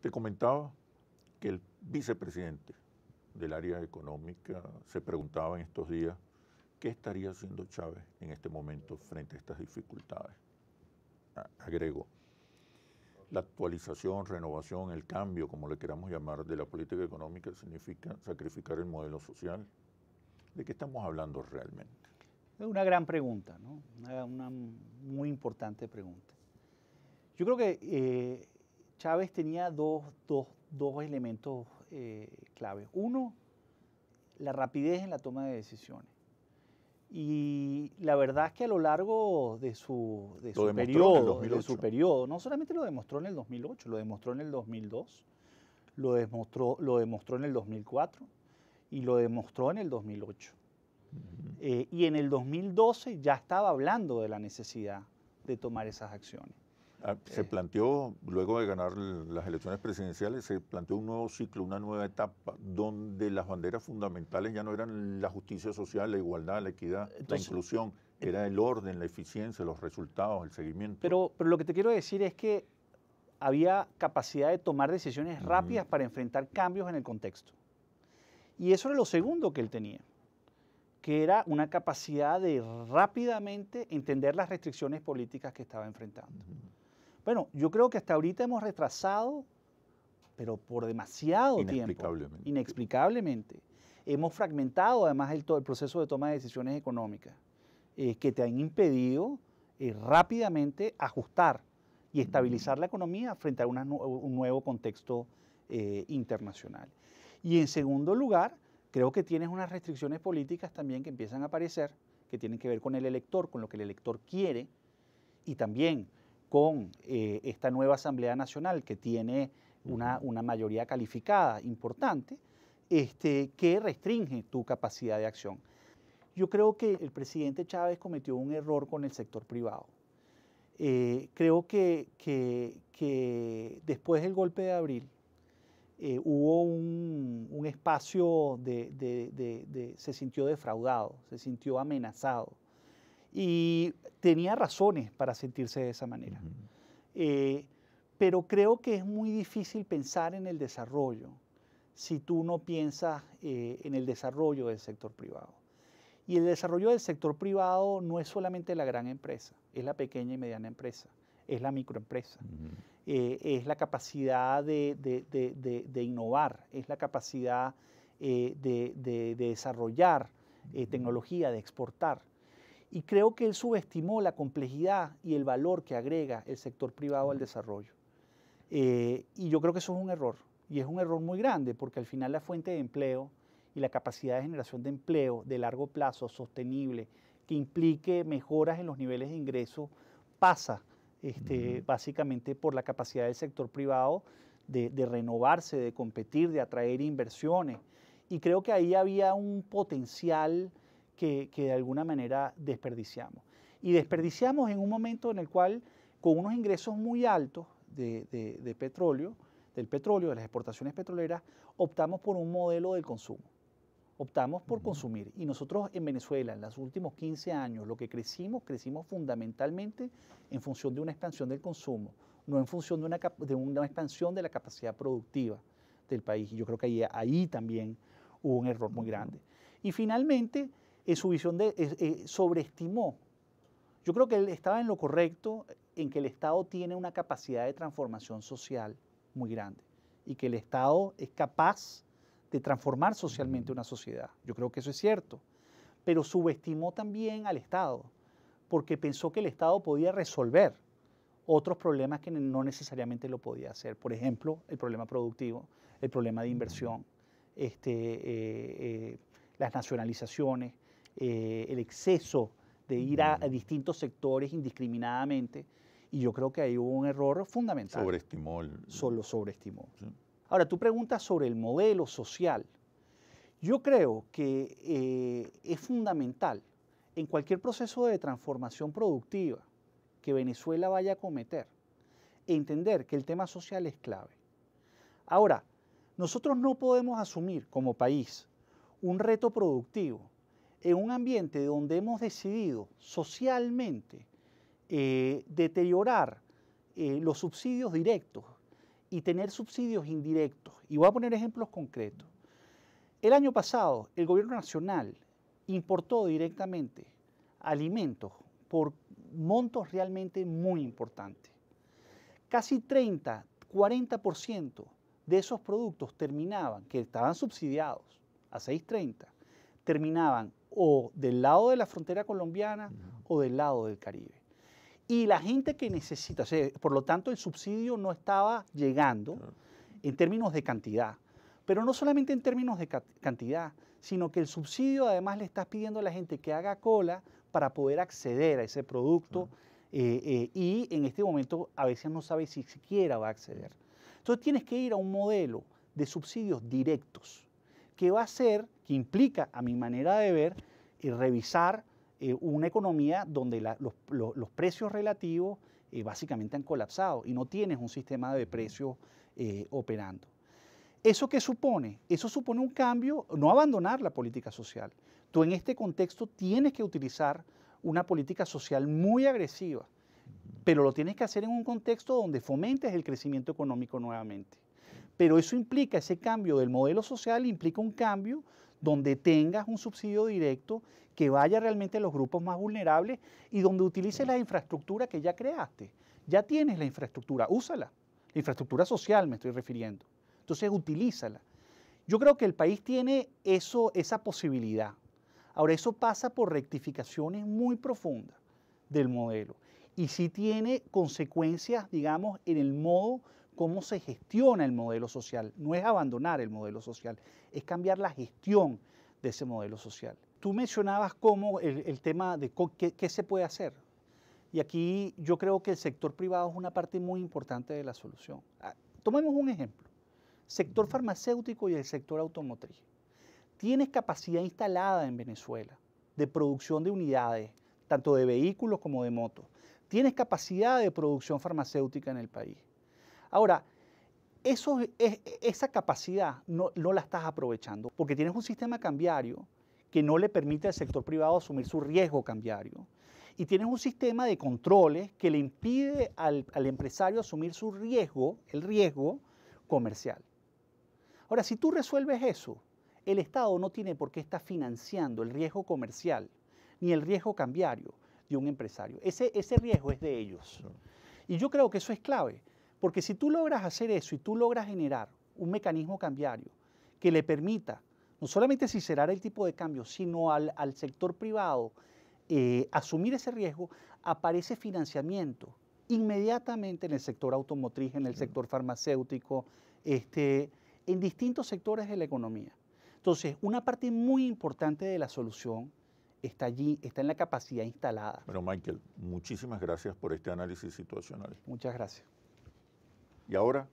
Te comentaba que el vicepresidente del área económica se preguntaba en estos días qué estaría haciendo Chávez en este momento frente a estas dificultades. Agrego, la actualización, renovación, el cambio, como le queramos llamar, de la política económica significa sacrificar el modelo social. ¿De qué estamos hablando realmente? Es una gran pregunta, ¿no? Una, muy importante pregunta. Yo creo que eh, Chávez tenía dos, elementos eh, claves. Uno, la rapidez en la toma de decisiones. Y la verdad es que a lo largo de su, periodo, su no solamente lo demostró en el 2008, lo demostró en el 2002, lo demostró, lo demostró en el 2004 y lo demostró en el 2008. Eh, y en el 2012 ya estaba hablando de la necesidad de tomar esas acciones. Ah, se eh. planteó, luego de ganar las elecciones presidenciales, se planteó un nuevo ciclo, una nueva etapa, donde las banderas fundamentales ya no eran la justicia social, la igualdad, la equidad, la inclusión, eh, era el orden, la eficiencia, los resultados, el seguimiento. Pero, lo que te quiero decir es que había capacidad de tomar decisiones rápidas para enfrentar cambios en el contexto. Y eso era lo segundo que él tenía, que era una capacidad de rápidamente entender las restricciones políticas que estaba enfrentando. Bueno, yo creo que hasta ahorita hemos retrasado, pero por demasiado tiempo. Inexplicablemente. Hemos fragmentado además el, proceso de toma de decisiones económicas, eh, que te han impedido eh, rápidamente ajustar y estabilizar la economía frente a un nuevo contexto eh, internacional. Y en segundo lugar, creo que tienes unas restricciones políticas también que empiezan a aparecer, que tienen que ver con el elector, con lo que el elector quiere, y también con eh, esta nueva Asamblea Nacional que tiene una, mayoría calificada importante, este, que restringe tu capacidad de acción. Yo creo que el presidente Chávez cometió un error con el sector privado. Eh, creo que, que, después del golpe de abril eh, hubo un, espacio de, se sintió defraudado, se sintió amenazado y tenía razones para sentirse de esa manera. Eh, pero creo que es muy difícil pensar en el desarrollo si tú no piensas eh, en el desarrollo del sector privado. Y el desarrollo del sector privado no es solamente la gran empresa, es la pequeña y mediana empresa, es la microempresa, eh, es la capacidad de, innovar, es la capacidad de, desarrollar tecnología, de exportar y creo que él subestimó la complejidad y el valor que agrega el sector privado al desarrollo. Eh, y yo creo que eso es un error, y es un error muy grande, porque al final la fuente de empleo y la capacidad de generación de empleo de largo plazo, sostenible, que implique mejoras en los niveles de ingreso, pasa este, básicamente por la capacidad del sector privado de, de, renovarse, de competir, de atraer inversiones. Y creo que ahí había un potencial que, de alguna manera desperdiciamos. Y desperdiciamos en un momento en el cual, con unos ingresos muy altos de, petróleo, del petróleo, de las exportaciones petroleras, optamos por un modelo del consumo optamos por consumir. Y nosotros en Venezuela, en los últimos 15 años, lo que crecimos, crecimos fundamentalmente en función de una expansión del consumo, no en función de una, expansión de la capacidad productiva del país. Y yo creo que ahí también hubo un error muy grande. Y finalmente, en su visión de, eh, sobreestimó. Yo creo que él estaba en lo correcto en que el Estado tiene una capacidad de transformación social muy grande y que el Estado es capaz de transformar socialmente una sociedad. Yo creo que eso es cierto. Pero subestimó también al Estado, porque pensó que el Estado podía resolver otros problemas que no necesariamente lo podía hacer. Por ejemplo, el problema productivo, el problema de inversión, este, eh, eh, las nacionalizaciones, eh, el exceso de ir a, distintos sectores indiscriminadamente. Y yo creo que ahí hubo un error fundamental. Sobreestimó. El... Solo sobreestimó. Ahora, tu pregunta sobre el modelo social. Yo creo que eh, es fundamental en cualquier proceso de transformación productiva que Venezuela vaya a cometer, entender que el tema social es clave. Ahora, nosotros no podemos asumir como país un reto productivo en un ambiente donde hemos decidido socialmente eh, deteriorar eh, los subsidios directos y tener subsidios indirectos, y voy a poner ejemplos concretos. El año pasado, el gobierno nacional importó directamente alimentos por montos realmente muy importantes. Casi 30, 40% de esos productos terminaban, que estaban subsidiados a 6.30, terminaban o del lado de la frontera colombiana o del lado del Caribe. Y la gente que necesita, por lo tanto el subsidio no estaba llegando en términos de cantidad, pero no solamente en términos de cantidad, sino que el subsidio además le estás pidiendo a la gente que haga cola para poder acceder a ese producto eh, eh, y en este momento a veces no sabe si siquiera va a acceder. Entonces tienes que ir a un modelo de subsidios directos que va a ser, que implica a mi manera de ver, eh, revisar eh, una economía donde los, precios relativos eh, básicamente han colapsado y no tienes un sistema de precios operando. ¿Eso qué supone? Eso supone un cambio, no abandonar la política social. Tú en este contexto tienes que utilizar una política social muy agresiva, pero lo tienes que hacer en un contexto donde fomentes el crecimiento económico nuevamente. Pero eso implica, ese cambio del modelo social implica un cambio donde tengas un subsidio directo que vaya realmente a los grupos más vulnerables y donde utilices la infraestructura que ya creaste. Ya tienes la infraestructura, úsala. La infraestructura social me estoy refiriendo. Entonces, utilízala. Yo creo que el país tiene eso, esa posibilidad. Ahora, eso pasa por rectificaciones muy profundas del modelo y sí tiene consecuencias, digamos, en el modo cómo se gestiona el modelo social. No es abandonar el modelo social, es cambiar la gestión de ese modelo social. Tú mencionabas cómo el, tema de qué se puede hacer. Y aquí yo creo que el sector privado es una parte muy importante de la solución. Ah, tomemos un ejemplo. Sector farmacéutico y el sector automotriz. Tienes capacidad instalada en Venezuela de producción de unidades, tanto de vehículos como de motos. Tienes capacidad de producción farmacéutica en el país. Ahora, esa capacidad no, la estás aprovechando porque tienes un sistema cambiario que no le permite al sector privado asumir su riesgo cambiario y tienes un sistema de controles que le impide al, empresario asumir su riesgo, el riesgo comercial. Ahora, si tú resuelves eso, el Estado no tiene por qué estar financiando el riesgo comercial ni el riesgo cambiario de un empresario. ese riesgo es de ellos. Y yo creo que eso es clave. Porque si tú logras hacer eso y tú logras generar un mecanismo cambiario que le permita no solamente sincerar el tipo de cambio, sino al, sector privado eh, asumir ese riesgo, aparece financiamiento inmediatamente en el sector automotriz, en el sector farmacéutico, este, en distintos sectores de la economía. Entonces, una parte muy importante de la solución está allí, está en la capacidad instalada. Bueno, Michael, muchísimas gracias por este análisis situacional. Muchas gracias. Y ahora